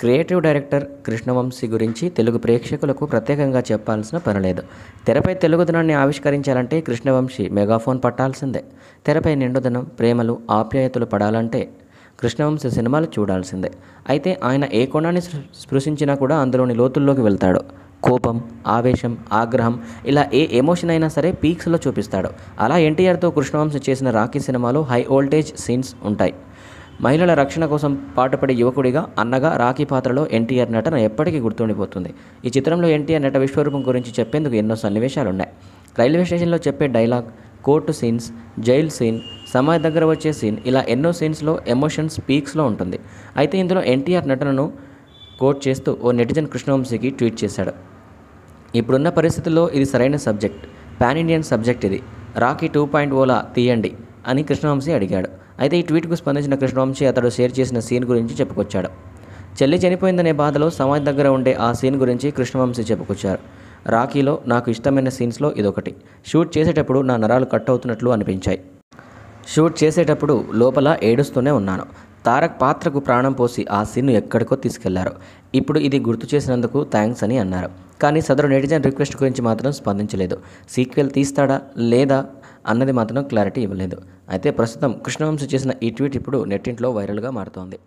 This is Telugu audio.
క్రియేటివ్ డైరెక్టర్ కృష్ణవంశీ గురించి తెలుగు ప్రేక్షకులకు ప్రత్యేకంగా చెప్పాల్సిన పనిలేదు తెరపై తెలుగుదనాన్ని ఆవిష్కరించాలంటే కృష్ణవంశీ మెగాఫోన్ పట్టాల్సిందే తెరపై నిండుదనం ప్రేమలు ఆప్యాయతలు పడాలంటే కృష్ణవంశీ సినిమాలు చూడాల్సిందే అయితే ఆయన ఏ కోణాన్ని స్పృశించినా కూడా అందులోని లోతుల్లోకి వెళ్తాడు కోపం ఆవేశం ఆగ్రహం ఇలా ఏ ఎమోషన్ అయినా సరే పీక్స్లో చూపిస్తాడు అలా ఎన్టీఆర్తో కృష్ణవంశీ చేసిన రాఖీ సినిమాలో హై ఓల్టేజ్ సీన్స్ ఉంటాయి మహిళల రక్షణ కోసం పాటుపడే యువకుడిగా అన్నగా రాఖీ పాత్రలో ఎన్టీఆర్ నటన ఎప్పటికీ గుర్తుండిపోతుంది ఈ చిత్రంలో ఎన్టీఆర్ నట విశ్వరూపం గురించి చెప్పేందుకు ఎన్నో సన్నివేశాలు ఉన్నాయి రైల్వే స్టేషన్లో చెప్పే dialogue court scenes jail scene సమాధి దగ్గర వచ్చే సీన్ ఇలా ఎన్నో సీన్స్లో ఎమోషన్స్ పీక్స్లో ఉంటుంది అయితే ఇందులో ఎన్టీఆర్ నటనను కోట్ చేస్తూ ఓ నెటిజన్ కృష్ణవంశీకి ట్వీట్ చేశాడు ఇప్పుడున్న పరిస్థితుల్లో ఇది సరైన సబ్జెక్ట్ పాన్ ఇండియన్ సబ్జెక్ట్ ఇది రాఖీ టూ పాయింట్ ఓలా తీయండి అని కృష్ణవంశీ అడిగాడు అయితే ఈ ట్వీట్కు స్పందించిన కృష్ణవంశీ అతడు షేర్ చేసిన సీన్ గురించి చెప్పుకొచ్చాడు చెల్లి చనిపోయిందనే బాధలో సమాజ్ దగ్గర ఉండే ఆ సీన్ గురించి కృష్ణవంశీ చెప్పుకొచ్చారు రాఖీలో నాకు ఇష్టమైన సీన్స్లో ఇదొకటి షూట్ చేసేటప్పుడు నా నరాలు కట్ అవుతున్నట్లు అనిపించాయి షూట్ చేసేటప్పుడు లోపల ఏడుస్తూనే ఉన్నాను తారక్ పాత్రకు ప్రాణం పోసి ఆ సీన్ను ఎక్కడికో తీసుకెళ్లారు ఇప్పుడు ఇది గుర్తు చేసినందుకు థ్యాంక్స్ అని అన్నారు కానీ సదరు నెటిజన్ రిక్వెస్ట్ గురించి మాత్రం స్పందించలేదు సీక్వెల్ తీస్తాడా లేదా అన్నది మాత్రం క్లారిటీ ఇవ్వలేదు అయితే ప్రస్తుతం కృష్ణవంశ చేసిన ఈ ట్వీట్ ఇప్పుడు నెట్టింట్లో వైరల్గా మారుతోంది